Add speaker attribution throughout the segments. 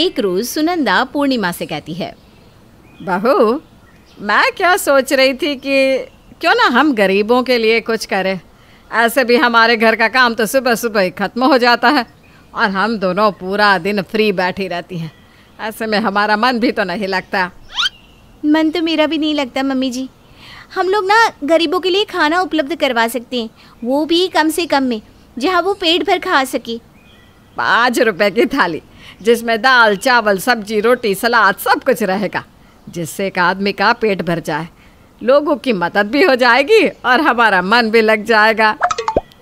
Speaker 1: एक रोज सुनंदा पूर्णिमा से कहती है बहू मैं क्या सोच रही थी कि क्यों ना हम गरीबों के लिए कुछ करें ऐसे भी हमारे घर का काम तो सुबह सुबह ही खत्म हो जाता है और हम दोनों पूरा दिन फ्री बैठी रहती हैं ऐसे में हमारा मन भी तो नहीं लगता मन तो मेरा भी नहीं लगता मम्मी जी हम लोग ना गरीबों के लिए खाना उपलब्ध करवा सकते हैं वो भी कम से कम में जहाँ वो पेट भर खा सके पाँच रुपए की थाली जिसमें दाल चावल सब्जी रोटी सलाद सब कुछ रहेगा जिससे एक आदमी का पेट भर जाए लोगों की मदद भी हो जाएगी और हमारा मन भी लग जाएगा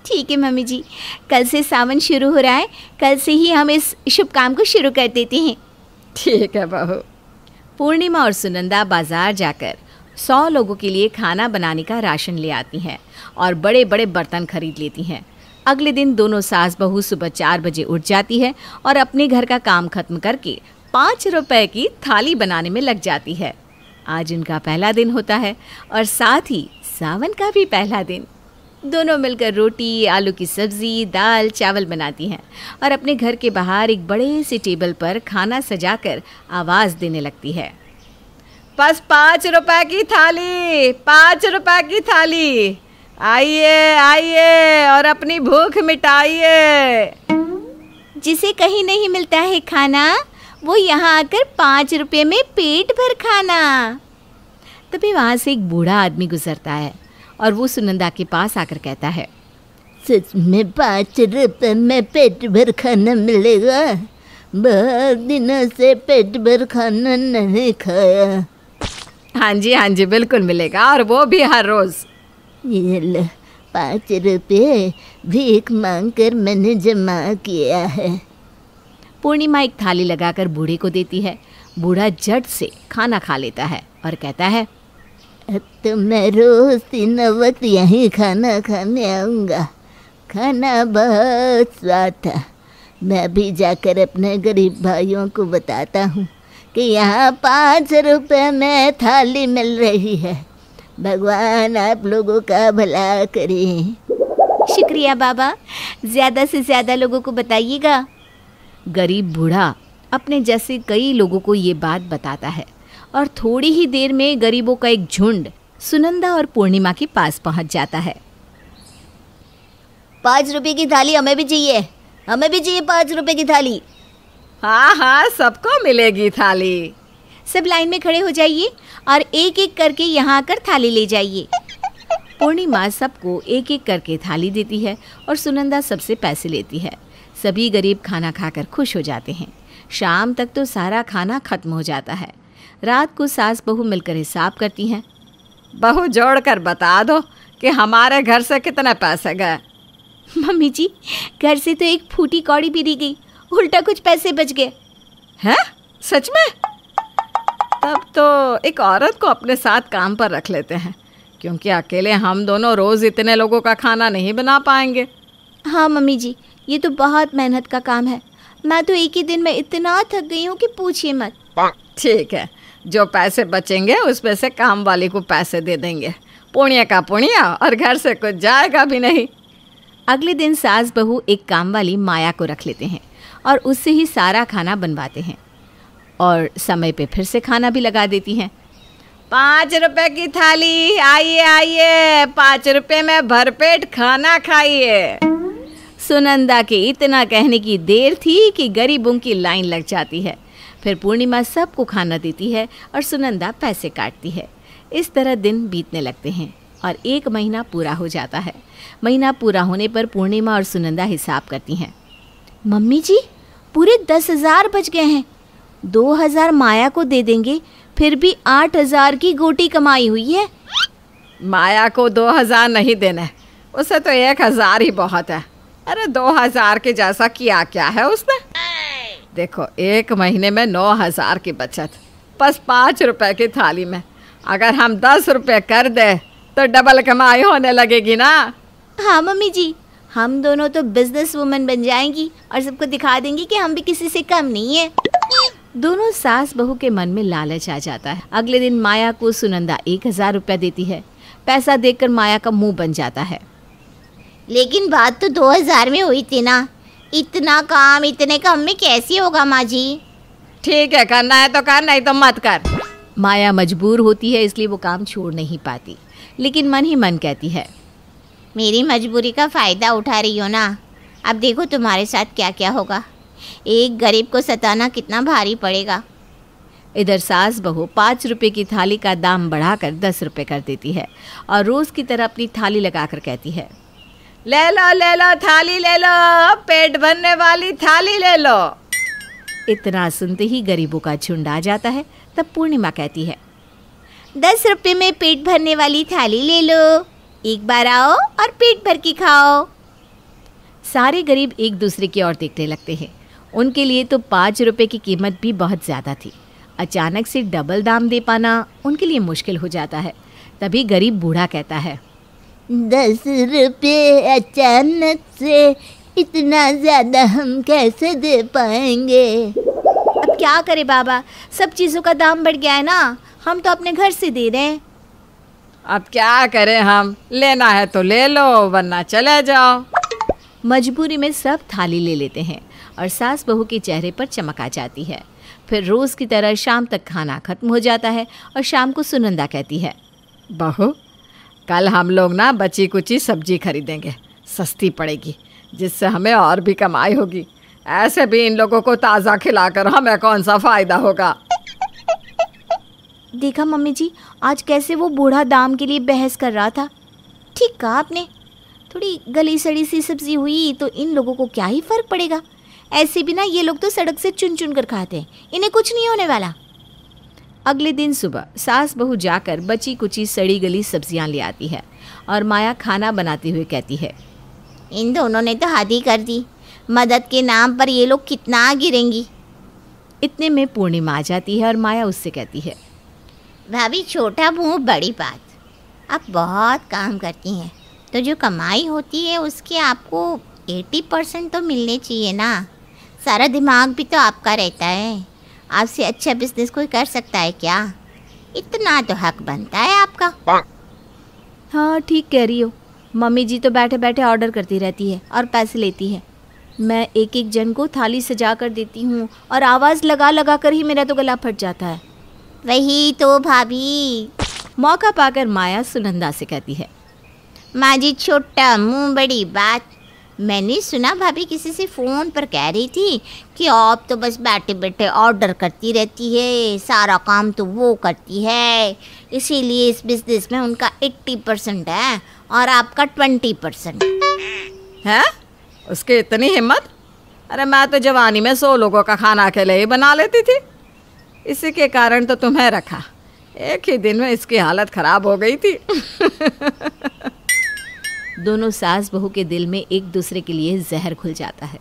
Speaker 1: ठीक है मम्मी जी कल से सावन शुरू हो रहा है कल से ही हम इस शुभ काम को शुरू कर देते हैं ठीक है बहू पूर्णिमा और सुनंदा बाजार जाकर सौ लोगों के लिए खाना बनाने का राशन ले आती हैं और बड़े बड़े बर्तन खरीद लेती हैं अगले दिन दोनों सास बहू सुबह चार बजे उठ जाती है और अपने घर का काम खत्म करके पाँच रुपए की थाली बनाने में लग जाती है आज उनका पहला दिन होता है और साथ ही सावन का भी पहला दिन दोनों मिलकर रोटी आलू की सब्जी दाल चावल बनाती हैं और अपने घर के बाहर एक बड़े से टेबल पर खाना सजाकर आवाज़ देने लगती है बस पाँच रुपए की थाली पाँच रुपए की थाली आइए आइए और अपनी भूख मिटाइए जिसे कहीं नहीं मिलता है खाना वो यहाँ आकर पाँच रुपये में पेट भर खाना तभी वहाँ से एक बूढ़ा आदमी गुजरता है और वो सुनंदा के पास आकर कहता है सच में पाँच रुपये में पेट भर खाना मिलेगा बहुत दिनों से पेट भर खाना नहीं खाया हाँ जी हाँ जी बिल्कुल मिलेगा और वो भी हर रोज़ पाँच रुपये भीख मांग कर मैंने जमा किया है पूर्णिमा एक थाली लगाकर बूढ़े को देती है बूढ़ा जट से खाना खा लेता है और कहता है तो मैं रोज तीन वक्त यहीं खाना खाने आऊँगा खाना बहुत स्वाद था मैं भी जाकर अपने गरीब भाइयों को बताता हूँ कि यहाँ पाँच रुपये में थाली मिल रही है भगवान आप लोगों का भला करे शुक्रिया बाबा ज़्यादा से ज़्यादा लोगों को बताइएगा गरीब बूढ़ा अपने जैसे कई लोगों को ये बात बताता है और थोड़ी ही देर में गरीबों का एक झुंड सुनंदा और पूर्णिमा के पास पहुंच जाता है पाँच रुपए की थाली हमें भी चाहिए हमें भी चाहिए पाँच रुपए की थाली हाँ हाँ सबको मिलेगी थाली सब लाइन में खड़े हो जाइए और एक एक करके यहाँ आकर थाली ले जाइए पूर्णिमा सबको एक एक करके थाली देती है और सुनंदा सबसे पैसे लेती है सभी गरीब खाना खाकर खुश हो जाते हैं शाम तक तो सारा खाना खत्म हो जाता है रात को सास बहू मिलकर हिसाब करती हैं बहू जोड़ कर बता दो कि हमारे घर से कितना पैसा गए मम्मी जी घर से तो एक फूटी कौड़ी भी दी गई उल्टा कुछ पैसे बच गए हैं सच में तब तो एक औरत को अपने साथ काम पर रख लेते हैं क्योंकि अकेले हम दोनों रोज़ इतने लोगों का खाना नहीं बना पाएंगे हाँ मम्मी जी ये तो बहुत मेहनत का काम है मैं तो एक ही दिन में इतना थक गई हूँ कि पूछिए मत ठीक है जो पैसे बचेंगे उसमें से काम वाली को पैसे दे देंगे पुण्य का पुण्य और घर से कुछ जाएगा भी नहीं अगले दिन सास बहू एक काम वाली माया को रख लेते हैं और उससे ही सारा खाना बनवाते हैं और समय पे फिर से खाना भी लगा देती हैं पाँच रुपए की थाली आइए आइए पाँच रुपए में भरपेट खाना खाइए सुनंदा के इतना कहने की देर थी कि गरीबों की लाइन लग जाती है फिर पूर्णिमा सबको खाना देती है और सुनंदा पैसे काटती है इस तरह दिन बीतने लगते हैं और एक महीना पूरा हो जाता है महीना पूरा होने पर पूर्णिमा और सुनंदा हिसाब करती हैं मम्मी जी पूरे दस हज़ार बच गए हैं दो हजार माया को दे देंगे फिर भी आठ हजार की गोटी कमाई हुई है माया को दो हजार नहीं देना उसे तो एक हजार ही बहुत है अरे दो हजार के जैसा किया क्या है उसने देखो एक महीने में नौ हजार की बचत बस पाँच रुपए की थाली में अगर हम दस रुपए कर दे तो डबल कमाई होने लगेगी ना हाँ मम्मी जी हम दोनों तो बिजनेस वुमन बन जाएंगी और सबको दिखा देंगी कि हम भी किसी से कम नहीं है दोनों सास बहू के मन में लालच आ जाता है अगले दिन माया को सुनंदा एक हजार रुपया देती है पैसा देखकर माया का मुंह बन जाता है लेकिन बात तो दो हजार में हुई थी ना इतना काम इतने कम में कैसे होगा माँ जी ठीक है करना है तो कर नहीं तो मत कर माया मजबूर होती है इसलिए वो काम छोड़ नहीं पाती लेकिन मन ही मन कहती है मेरी मजबूरी का फ़ायदा उठा रही हो ना अब देखो तुम्हारे साथ क्या क्या होगा एक गरीब को सताना कितना भारी पड़ेगा इधर सास बहू पाँच रुपये की थाली का दाम बढ़ाकर दस रुपये कर देती है और रोज़ की तरह अपनी थाली लगाकर कहती है ले लो ले लो थाली ले लो पेट भरने वाली थाली ले लो इतना सुनते ही गरीबों का झुंड आ जाता है तब पूर्णिमा कहती है दस रुपये में पेट भरने वाली थाली ले लो एक बार आओ और पेट भर के खाओ सारे गरीब एक दूसरे की ओर देखने लगते हैं उनके लिए तो पाँच रुपये की कीमत भी बहुत ज़्यादा थी अचानक से डबल दाम दे पाना उनके लिए मुश्किल हो जाता है तभी गरीब बूढ़ा कहता है दस रुपये अचानक से इतना ज़्यादा हम कैसे दे पाएंगे अब क्या करें बाबा सब चीज़ों का दाम बढ़ गया है ना हम तो अपने घर से दे रहे हैं अब क्या करें हम लेना है तो ले लो वरना चले जाओ मजबूरी में सब थाली ले लेते हैं और सास बहू के चेहरे पर चमक आ जाती है फिर रोज़ की तरह शाम तक खाना खत्म हो जाता है और शाम को सुनंदा कहती है बहू कल हम लोग ना बची कुची सब्जी खरीदेंगे सस्ती पड़ेगी जिससे हमें और भी कमाई होगी ऐसे भी इन लोगों को ताज़ा खिलाकर हमें कौन सा फ़ायदा होगा देखा मम्मी जी आज कैसे वो बूढ़ा दाम के लिए बहस कर रहा था ठीक कहा आपने थोड़ी गली सड़ी सी सब्जी हुई तो इन लोगों को क्या ही फ़र्क पड़ेगा ऐसे भी ना ये लोग तो सड़क से चुन चुन कर खाते हैं इन्हें कुछ नहीं होने वाला अगले दिन सुबह सास बहू जाकर बची कुची सड़ी गली सब्जियां ले आती है और माया खाना बनाते हुए कहती है इन दोनों ने तो हद ही कर दी मदद के नाम पर ये लोग कितना गिरेंगी इतने में पूर्णिमा आ जाती है और माया उससे कहती है भाभी छोटा भू बड़ी बात आप बहुत काम करती हैं तो जो कमाई होती है उसके आपको एटी परसेंट तो मिलने चाहिए ना सारा दिमाग भी तो आपका रहता है आपसे अच्छा बिजनेस कोई कर सकता है क्या इतना तो हक बनता है आपका हाँ ठीक कह रही हो मम्मी जी तो बैठे बैठे ऑर्डर करती रहती है और पैसे लेती है मैं एक एक जन को थाली सजा कर देती हूँ और आवाज़ लगा लगा कर ही मेरा तो गला फट जाता है वही तो भाभी मौका पाकर माया सुनंदा से कहती है माँ जी छोटा मुँह बड़ी बात मैंने सुना भाभी किसी से फ़ोन पर कह रही थी कि आप तो बस बैठे बैठे ऑर्डर करती रहती है सारा काम तो वो करती है इसीलिए इस बिजनेस में उनका 80 परसेंट है और आपका 20 परसेंट है उसकी इतनी हिम्मत अरे मैं तो जवानी में सौ लोगों का खाना अकेले ही बना लेती थी इसी के कारण तो तुम्हें रखा एक ही दिन में इसकी हालत ख़राब हो गई थी दोनों सास बहू के दिल में एक दूसरे के लिए जहर खुल जाता है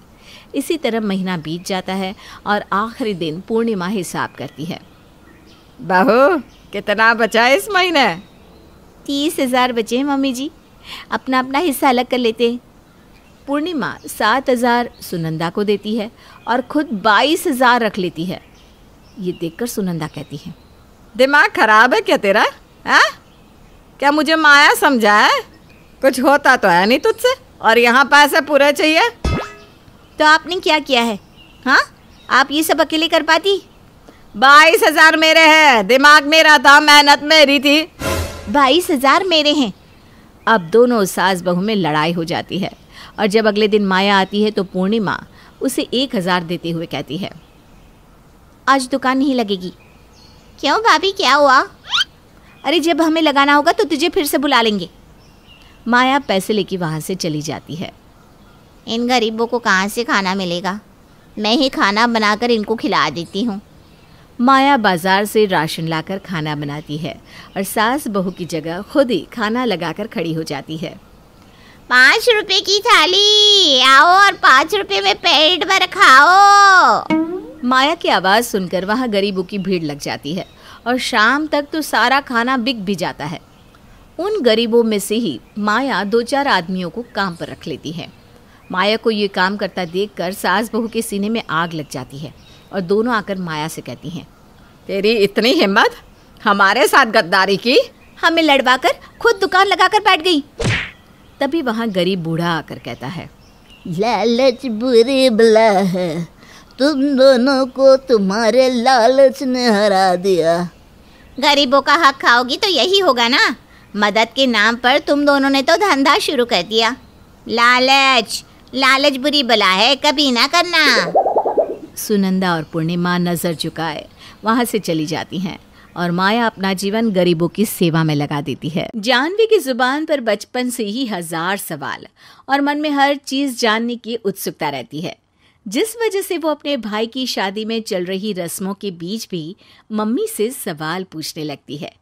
Speaker 1: इसी तरह महीना बीत जाता है और आखिरी दिन पूर्णिमा हिसाब करती है बहू कितना बचा है इस महीने तीस हजार बचे हैं मम्मी जी अपना अपना हिस्सा अलग कर लेते हैं पूर्णिमा सात हजार सुनंदा को देती है और खुद बाईस हजार रख लेती है ये देखकर सुनंदा कहती है दिमाग खराब है क्या तेरा है क्या मुझे माया समझा है कुछ होता तो है नहीं तुझसे और यहाँ पैसे पूरे चाहिए तो आपने क्या किया है हाँ आप ये सब अकेले कर पाती बाईस हजार मेरे हैं दिमाग मेरा था मेहनत मेरी थी बाईस हजार मेरे हैं अब दोनों सास बहू में लड़ाई हो जाती है और जब अगले दिन माया आती है तो पूर्णिमा उसे एक हजार देते हुए कहती है आज दुकान नहीं लगेगी क्यों भाभी क्या हुआ अरे जब हमें लगाना होगा तो तुझे फिर से बुला लेंगे माया पैसे लेके वहाँ से चली जाती है इन गरीबों को कहाँ से खाना मिलेगा मैं ही खाना बनाकर इनको खिला देती हूँ माया बाजार से राशन लाकर खाना बनाती है और सास बहू की जगह खुद ही खाना लगाकर खड़ी हो जाती है पाँच रुपए की थाली आओ और पाँच रुपए में पेट भर खाओ माया की आवाज़ सुनकर वहाँ गरीबों की भीड़ लग जाती है और शाम तक तो सारा खाना बिक भी जाता है उन गरीबों में से ही माया दो चार आदमियों को काम पर रख लेती है माया को ये काम करता देख कर सास बहू के सीने में आग लग जाती है और दोनों आकर माया से कहती हैं तेरी इतनी हिम्मत हमारे साथ गद्दारी की हमें लड़वा कर खुद दुकान लगा कर बैठ गई तभी वहाँ गरीब बूढ़ा आकर कहता है लालच बुरी बला है तुम दोनों को तुम्हारे लालच ने हरा दिया गरीबों का हक खाओगी तो यही होगा ना मदद के नाम पर तुम दोनों ने तो धंधा शुरू कर दिया लालच लालच बुरी बला है कभी ना करना सुनंदा और पूर्णिमा नजर झुकाए वहाँ से चली जाती हैं और माया अपना जीवन गरीबों की सेवा में लगा देती है जानवी की जुबान पर बचपन से ही हजार सवाल और मन में हर चीज जानने की उत्सुकता रहती है जिस वजह से वो अपने भाई की शादी में चल रही रस्मों के बीच भी मम्मी से सवाल पूछने लगती है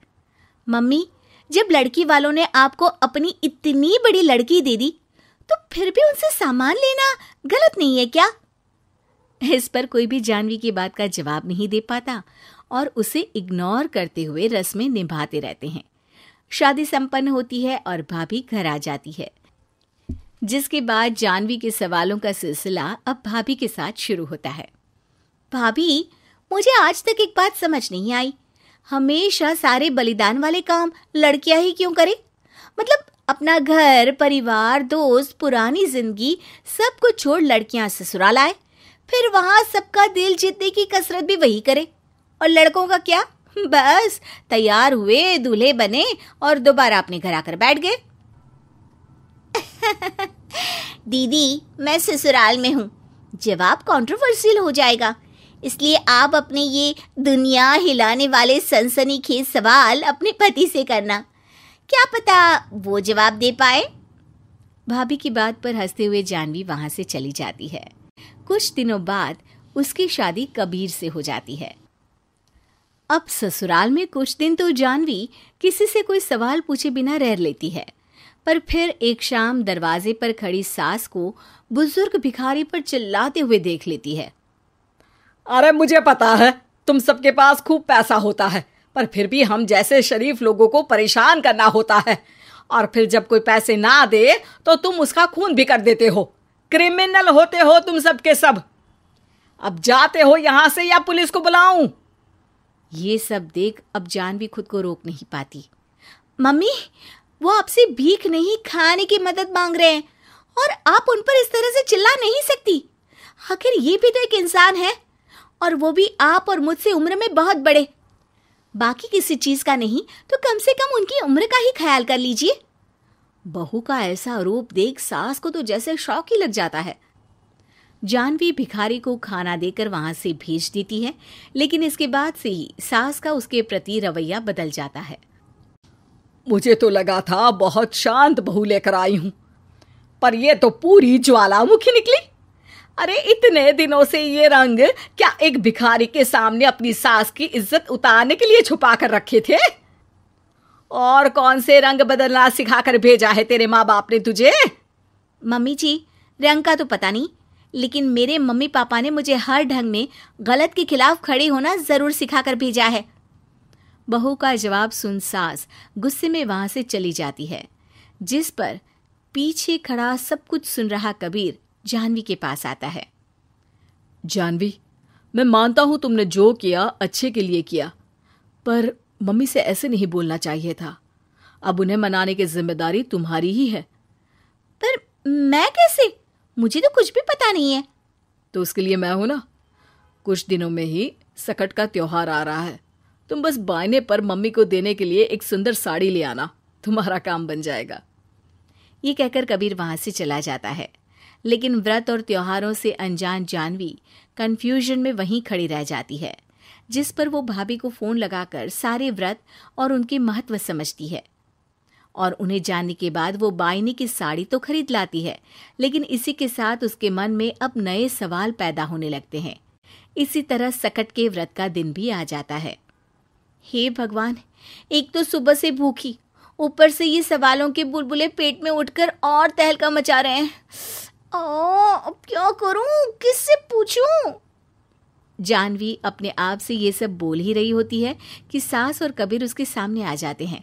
Speaker 1: मम्मी जब लड़की वालों ने आपको अपनी इतनी बड़ी लड़की दे दी तो फिर भी उनसे सामान लेना गलत नहीं है क्या इस पर कोई भी जानवी की बात का जवाब नहीं दे पाता और उसे इग्नोर करते हुए रस्में निभाते रहते हैं शादी संपन्न होती है और भाभी घर आ जाती है जिसके बाद जानवी के सवालों का सिलसिला अब भाभी के साथ शुरू होता है भाभी मुझे आज तक एक बात समझ नहीं आई हमेशा सारे बलिदान वाले काम लड़कियां ही क्यों करें मतलब अपना घर परिवार दोस्त पुरानी जिंदगी सब कुछ छोड़ लड़कियां ससुराल आए फिर वहां सबका दिल जीतने की कसरत भी वही करे और लड़कों का क्या बस तैयार हुए दूल्हे बने और दोबारा अपने घर आकर बैठ गए दीदी मैं ससुराल में हूँ जवाब कॉन्ट्रोवर्सियल हो जाएगा इसलिए आप अपने ये दुनिया हिलाने वाले सनसनीखेज सवाल अपने पति से करना क्या पता वो जवाब दे पाए भाभी की बात पर हंसते हुए जानवी वहां से चली जाती है कुछ दिनों बाद उसकी शादी कबीर से हो जाती है अब ससुराल में कुछ दिन तो जानवी किसी से कोई सवाल पूछे बिना रह लेती है पर फिर एक शाम दरवाजे पर खड़ी सास को बुजुर्ग भिखारी पर चिल्लाते हुए देख लेती है अरे मुझे पता है तुम सबके पास खूब पैसा होता है पर फिर भी हम जैसे शरीफ लोगों को परेशान करना होता है और फिर जब कोई पैसे ना दे तो तुम उसका खून भी कर देते हो क्रिमिनल होते हो तुम सबके सब अब जाते हो यहाँ से या पुलिस को बुलाऊं ये सब देख अब जान भी खुद को रोक नहीं पाती मम्मी वो आपसे भीख नहीं खाने की मदद मांग रहे हैं और आप उन पर इस तरह से चिल्ला नहीं सकती आखिर ये भी तो एक इंसान है और वो भी आप और मुझसे उम्र में बहुत बड़े बाकी किसी चीज़ का नहीं तो कम से कम उनकी उम्र का ही ख्याल कर लीजिए बहू का ऐसा रूप देख सास को तो जैसे शौक ही लग जाता है जानवी भिखारी को खाना देकर वहां से भेज देती है लेकिन इसके बाद से ही सास का उसके प्रति रवैया बदल जाता है मुझे तो लगा था बहुत शांत बहू लेकर आई हूं पर यह तो पूरी ज्वालामुखी निकली अरे इतने दिनों से ये रंग क्या एक भिखारी के सामने अपनी सास की इज्जत उतारने के लिए छुपा कर रखे थे और कौन से रंग बदलना सिखा कर भेजा है तेरे माँ बाप ने तुझे मम्मी जी रंग का तो पता नहीं लेकिन मेरे मम्मी पापा ने मुझे हर ढंग में गलत के खिलाफ खड़े होना ज़रूर सिखा कर भेजा है बहू का जवाब सुन सास गुस्से में वहां से चली जाती है जिस पर पीछे खड़ा सब कुछ सुन रहा कबीर जानवी के पास आता है जानवी मैं मानता हूं तुमने जो किया अच्छे के लिए किया पर मम्मी से ऐसे नहीं बोलना चाहिए था अब उन्हें मनाने की जिम्मेदारी तुम्हारी ही है पर मैं कैसे मुझे तो कुछ भी पता नहीं है तो उसके लिए मैं हूं ना कुछ दिनों में ही सकट का त्योहार आ रहा है तुम बस बायने पर मम्मी को देने के लिए एक सुंदर साड़ी ले आना तुम्हारा काम बन जाएगा ये कहकर कबीर वहां से चला जाता है लेकिन व्रत और त्योहारों से अनजान जानवी कन्फ्यूजन में वहीं खड़ी रह जाती है जिस पर वो भाभी को फोन लगाकर सारे व्रत और उनके महत्व समझती है और उन्हें जानने के बाद वो बाइनी की साड़ी तो खरीद लाती है लेकिन इसी के साथ उसके मन में अब नए सवाल पैदा होने लगते हैं इसी तरह सकट के व्रत का दिन भी आ जाता है हे भगवान एक तो सुबह से भूखी ऊपर से ये सवालों के बुलबुले पेट में उठकर और तहलका मचा रहे हैं अब क्या करूं किससे पूछूं जानवी अपने आप से ये सब बोल ही रही होती है कि सास और कबीर उसके सामने आ जाते हैं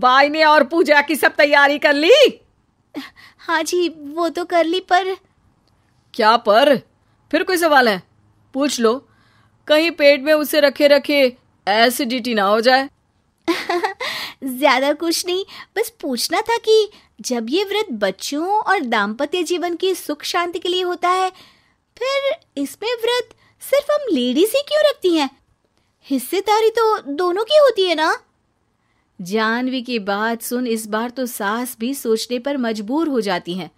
Speaker 1: बाई ने और पूजा की सब तैयारी कर ली हाँ जी वो तो कर ली पर क्या पर फिर कोई सवाल है पूछ लो कहीं पेट में उसे रखे रखे एसिडिटी ना हो जाए ज्यादा कुछ नहीं बस पूछना था कि जब ये व्रत बच्चों और दाम्पत्य जीवन की सुख शांति के लिए होता है फिर इसमें व्रत सिर्फ हम लेडीज ही क्यों रखती हैं हिस्सेदारी तो दोनों की होती है ना जानवी की बात सुन इस बार तो सास भी सोचने पर मजबूर हो जाती हैं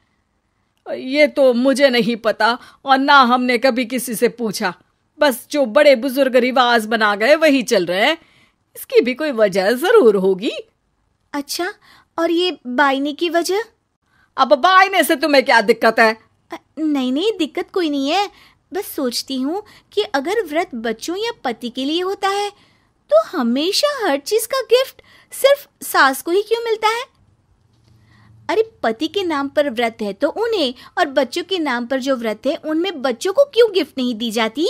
Speaker 1: ये तो मुझे नहीं पता और ना हमने कभी किसी से पूछा बस जो बड़े बुजुर्ग रिवाज बना गए वही चल रहे हैं इसकी भी कोई वजह जरूर होगी अच्छा और ये बाइने की वजह अब बाइने से तुम्हें क्या दिक्कत है नहीं नहीं दिक्कत कोई नहीं है बस सोचती हूँ कि अगर व्रत बच्चों या पति के लिए होता है तो हमेशा हर चीज का गिफ्ट सिर्फ सास को ही क्यों मिलता है अरे पति के नाम पर व्रत है तो उन्हें और बच्चों के नाम पर जो व्रत है उनमें बच्चों को क्यों गिफ्ट नहीं दी जाती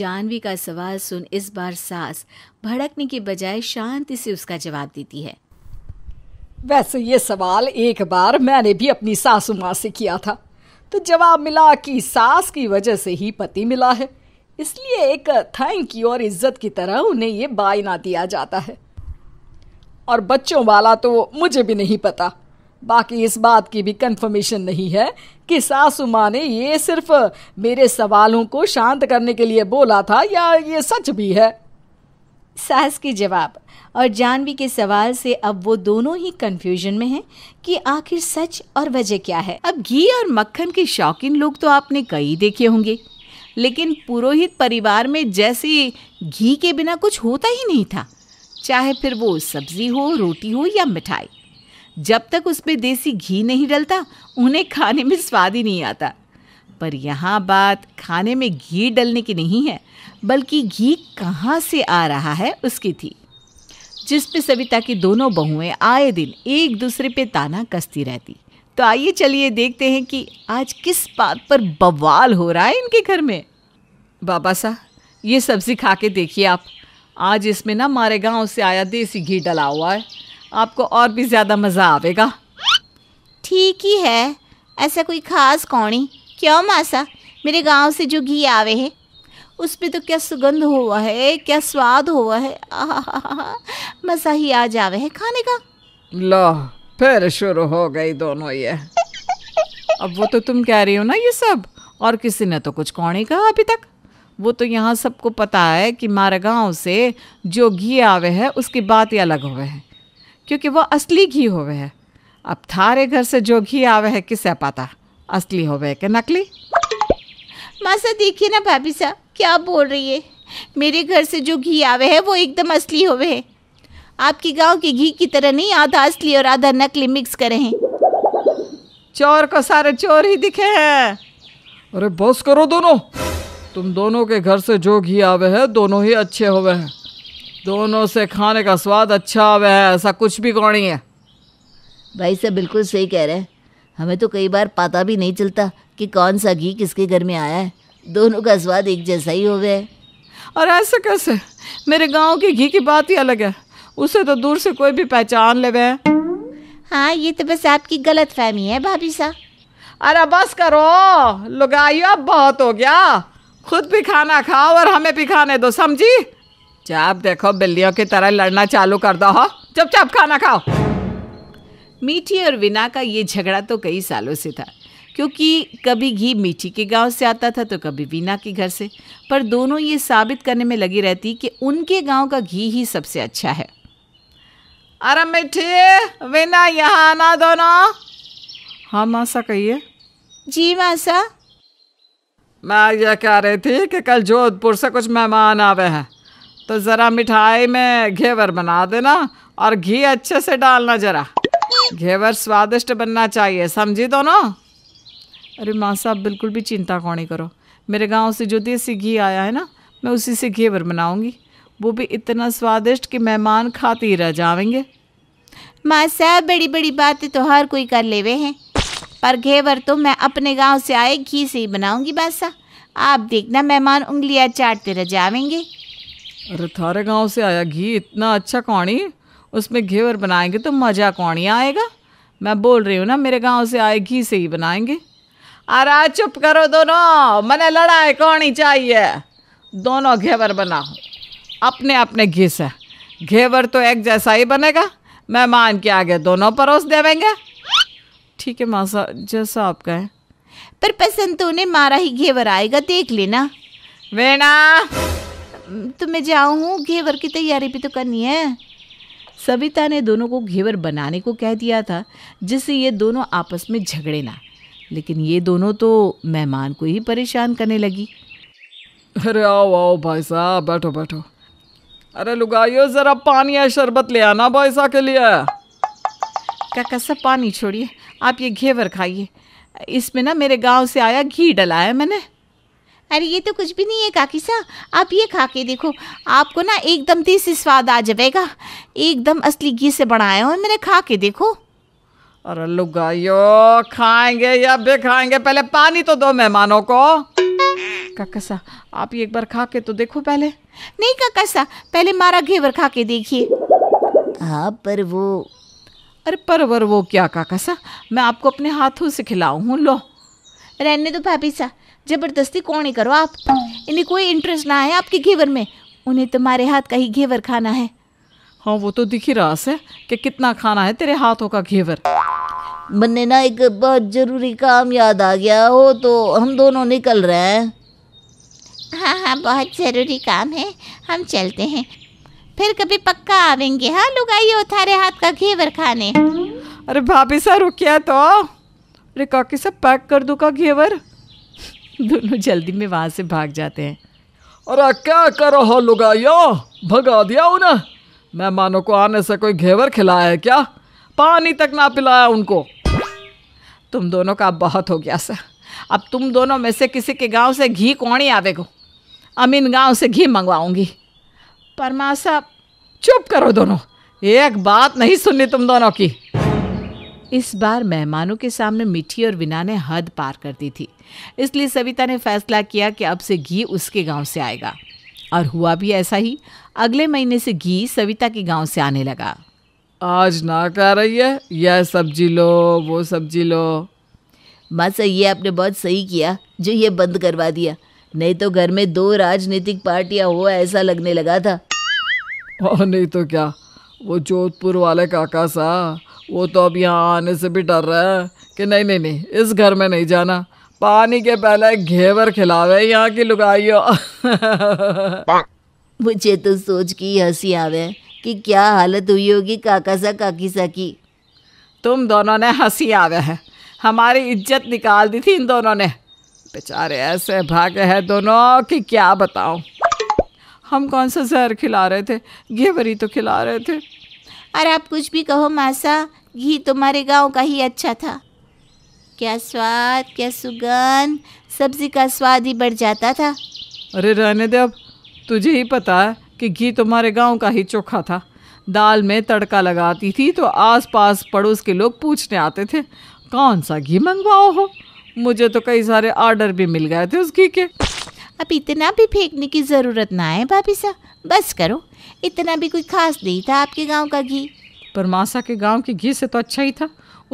Speaker 1: जानवी का सवाल सुन इस बार सास भड़कने के बजाय शांति से उसका जवाब देती है वैसे ये सवाल एक बार मैंने भी अपनी सासू माँ से किया था तो जवाब मिला कि सास की वजह से ही पति मिला है इसलिए एक थैंक यू और इज्जत की तरह उन्हें ये बायना दिया जाता है और बच्चों वाला तो मुझे भी नहीं पता बाकी इस बात की भी कंफर्मेशन नहीं है कि सासू माँ ने ये सिर्फ मेरे सवालों को शांत करने के लिए बोला था या ये सच भी है सास के जवाब और जानवी के सवाल से अब वो दोनों ही कंफ्यूजन में हैं कि आखिर सच और वजह क्या है अब घी और मक्खन के शौकीन लोग तो आपने कई देखे होंगे लेकिन पुरोहित परिवार में जैसे घी के बिना कुछ होता ही नहीं था चाहे फिर वो सब्जी हो रोटी हो या मिठाई जब तक उसमें देसी घी नहीं डलता उन्हें खाने में स्वाद ही नहीं आता पर यहाँ बात खाने में घी डलने की नहीं है बल्कि घी कहाँ से आ रहा है उसकी थी जिस पे सविता की दोनों बहुएं आए दिन एक दूसरे पे ताना कसती रहती तो आइए चलिए देखते हैं कि आज किस बात पर बवाल हो रहा है इनके घर में बाबा साह ये सब्ज़ी खा के देखिए आप आज इसमें ना हमारे गांव से आया देसी घी डला हुआ है आपको और भी ज़्यादा मज़ा आवेगा ठीक ही है ऐसा कोई ख़ास कौड़ी क्यों मासा मेरे गांव से जो घी आवे है उस पर तो क्या सुगंध हुआ है क्या स्वाद हुआ है मजा ही आ जावे है खाने का
Speaker 2: लो फिर शुरू हो गई दोनों ये अब वो
Speaker 1: तो तुम कह रही हो ना ये सब और किसी ने तो कुछ कौन ही कहा अभी तक वो तो यहाँ सबको पता है कि मारा गाँव से जो घी आवे है उसकी बात ही अलग होवे है क्योंकि वो असली घी होवे है अब थारे घर से जो घी आवे है किसे पता असली होवे के नकली मासा देखिए ना भाभी साहब क्या बोल रही है मेरे घर से जो घी आवे है वो एकदम असली होवे है आपके गांव के घी की तरह नहीं आधा असली और आधा नकली मिक्स करे हैं चोर को सारे चोर
Speaker 2: ही दिखे हैं अरे बस करो दोनों तुम दोनों के घर से जो घी आवे है दोनों ही अच्छे होवे हैं दोनों से खाने का स्वाद अच्छा आवे है ऐसा
Speaker 1: कुछ भी कौन है भाई सब बिल्कुल सही कह रहे हैं हमें तो कई बार पता भी नहीं चलता कि कौन सा घी किसके घर में आया है दोनों का स्वाद एक जैसा ही हो गया और ऐसे कैसे मेरे गांव के घी की बात ही अलग है उसे तो दूर से कोई भी पहचान ले गए हाँ ये तो बस आपकी गलत फहमी है भाभी साहब अरे बस करो लुगाइयो अब बहुत हो गया खुद भी खाना खाओ और हमें भी खाने दो समझी जब देखो बिल्लियों की तरह लड़ना चालू कर दो हो चुपचाप खाना खाओ मीठी और विना का ये झगड़ा तो कई सालों से था क्योंकि कभी घी मीठी के गांव से आता था तो कभी वीना के घर से पर दोनों ये साबित करने में लगी रहती कि उनके गांव का घी ही सबसे अच्छा है अरे मीठी वीना यहाँ आना दोनों हाँ मासा कहिए जी मासा
Speaker 2: मैं ये कह रही थी कि कल जोधपुर से कुछ मेहमान आवे हैं तो ज़रा मिठाई में घेवर बना देना और घी अच्छे से डालना ज़रा घेवर स्वादिष्ट बनना चाहिए समझी दोनों अरे माँ साहब बिल्कुल भी चिंता कौन ही करो मेरे गांव से जो देसी घी आया है ना मैं उसी
Speaker 1: से घेवर बनाऊँगी वो भी इतना स्वादिष्ट कि मेहमान खाते ही रह जावेंगे माँ साहब बड़ी बड़ी बातें तो हर कोई कर लेवे हैं पर घेवर तो मैं अपने गांव से आए घी से ही बनाऊंगी बादशाह आप देखना मेहमान उंगलियां चाटते रह जावेंगे
Speaker 2: अरे थारे गांव से आया घी इतना अच्छा कौड़ी उसमें घेवर
Speaker 1: बनाएंगे तो मज़ा ही आएगा मैं बोल रही हूँ ना मेरे गांव से आए घी से ही बनाएंगे अरे चुप करो दोनों मैंने लड़ाई कौनी चाहिए दोनों
Speaker 2: घेवर बनाओ अपने अपने घी से घेवर तो एक जैसा ही बनेगा
Speaker 1: मेहमान के आगे दोनों परोस देवेंगे ठीक है मासा जैसा आपका है पर पसंद तो उन्हें मारा ही घेवर आएगा देख लेना वेणा तो मैं जाऊँ घेवर की तैयारी भी तो करनी है सविता ने दोनों को घेवर बनाने को कह दिया था जिससे ये दोनों आपस में झगड़े ना लेकिन ये दोनों तो मेहमान को ही परेशान करने लगी अरे आओ आओ भाई
Speaker 2: साहब बैठो बैठो अरे लुगाइयो ज़रा पानी या शरबत ले आना भाई साहब के लिए
Speaker 1: काका सब पानी छोड़िए आप ये घेवर खाइए इसमें ना मेरे गांव से आया घी डला है मैंने अरे ये तो कुछ भी नहीं है काकी सा आप ये खा के देखो आपको ना एकदम देसी स्वाद आ जाएगा एकदम असली घी से बनाया हो मैंने खा के देखो अरे लुगाइयो खाएंगे या बे खाएंगे पहले पानी तो दो मेहमानों को सा आप ये एक बार खा के तो देखो पहले नहीं सा पहले मारा घेवर खा के देखिए हाँ पर वो अरे परवर वो क्या सा मैं आपको अपने हाथों से खिलाऊ हूँ लो रहने दो भाभी सा जबरदस्ती कौन ही करो आप इन्हें कोई इंटरेस्ट ना है आपके घेवर में उन्हें तुम्हारे हाथ का ही घेवर खाना है हाँ वो तो दिख ही रहा से कि
Speaker 2: कितना खाना है तेरे हाथों का घेवर
Speaker 1: मन्ने ना एक बहुत ज़रूरी काम याद आ गया हो तो हम दोनों निकल रहे हैं हाँ हाँ बहुत ज़रूरी काम है हम चलते हैं फिर कभी पक्का आवेंगे हाँ आइए थारे हाथ का घेवर खाने अरे भाभी सा रुकिया तो अरे काकी सब पैक कर दो का घेवर दोनों जल्दी में वहां से भाग जाते हैं अरे क्या
Speaker 2: करो हो लुगाइयो भगा दिया उन्हें मेहमानों को आने से कोई घेवर खिलाया है क्या पानी तक ना पिलाया उनको तुम दोनों का बहुत हो गया सर अब तुम दोनों में से किसी के गांव से घी कौन ही आवेगो अमीन गांव से घी
Speaker 1: मंगवाऊंगी परमा साहब चुप करो दोनों एक बात नहीं सुननी तुम दोनों की इस बार मेहमानों के सामने मिठी और विना ने हद पार कर दी थी इसलिए सविता ने फैसला किया कि अब से घी उसके गांव से आएगा और हुआ भी ऐसा ही अगले महीने से घी सविता के गांव से आने लगा आज ना कह रही है यह सब्जी लो वो सब्जी लो मासा ये आपने बहुत सही किया जो ये बंद करवा दिया नहीं तो घर में दो राजनीतिक पार्टियां हो ऐसा लगने लगा था और नहीं तो क्या वो जोधपुर वाले
Speaker 2: काका सा वो तो अब यहाँ आने से भी डर रहा है कि नहीं नहीं नहीं इस घर में नहीं जाना पानी के पहले घेवर खिलावे यहाँ की लुगाइयों
Speaker 1: मुझे तो सोच के ही हंसी आवे कि क्या हालत हुई होगी काका सा काकी सा की तुम दोनों ने हंसी आवे है हमारी इज्जत निकाल दी
Speaker 2: थी इन दोनों ने बेचारे ऐसे भागे हैं दोनों कि क्या बताओ
Speaker 1: हम कौन सा जहर खिला रहे थे घेवरी तो खिला रहे थे अरे आप कुछ भी कहो मासा घी तुम्हारे गांव का ही अच्छा था क्या स्वाद क्या सुगंध सब्जी का स्वाद ही बढ़ जाता था
Speaker 2: अरे रहने दे अब तुझे ही पता है कि घी तुम्हारे गांव का ही चोखा था दाल में तड़का लगाती थी तो आसपास पड़ोस के लोग पूछने आते थे कौन सा घी मंगवाओ हो
Speaker 1: मुझे तो कई सारे ऑर्डर भी मिल गए थे उस घी के अब इतना भी फेंकने की ज़रूरत ना है भाभी साहब बस करो इतना भी कोई खास नहीं था आपके गांव का घी पर मासा के गांव के घी से तो अच्छा ही था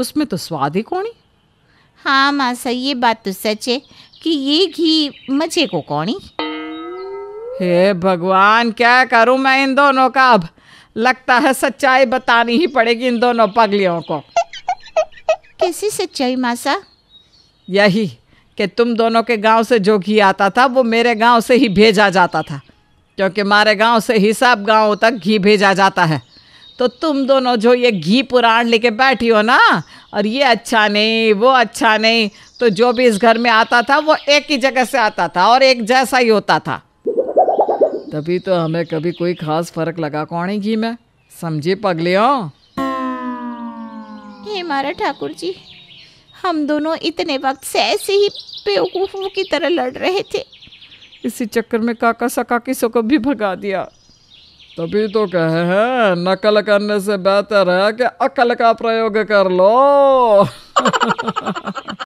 Speaker 1: उसमें तो स्वाद ही कौनी हाँ मासा ये बात तो सच है कि ये घी मजे को कौनी हे भगवान क्या करूं मैं इन दोनों का अब लगता है सच्चाई बतानी ही
Speaker 2: पड़ेगी इन दोनों पगलियों को कैसी सच्चाई मासा यही कि तुम दोनों के गांव से जो घी आता था वो मेरे गांव से ही भेजा जाता था क्योंकि मारे गांव से ही सब गाँव तक घी भेजा जाता है तो तुम दोनों जो ये घी पुराण लेके बैठी हो ना और ये अच्छा नहीं वो अच्छा नहीं तो जो भी इस घर में आता था वो एक ही जगह से आता था और एक जैसा ही होता था तभी तो हमें कभी कोई खास फर्क लगा कौन घी में समझे पगले हो
Speaker 1: मारा ठाकुर जी हम दोनों इतने वक्त से ऐसे ही बेवकूफ़ों की तरह लड़ रहे थे इसी चक्कर में काका सका किसों
Speaker 2: को भी भगा दिया तभी तो कहे हैं नकल करने से बेहतर है कि अकल का प्रयोग कर लो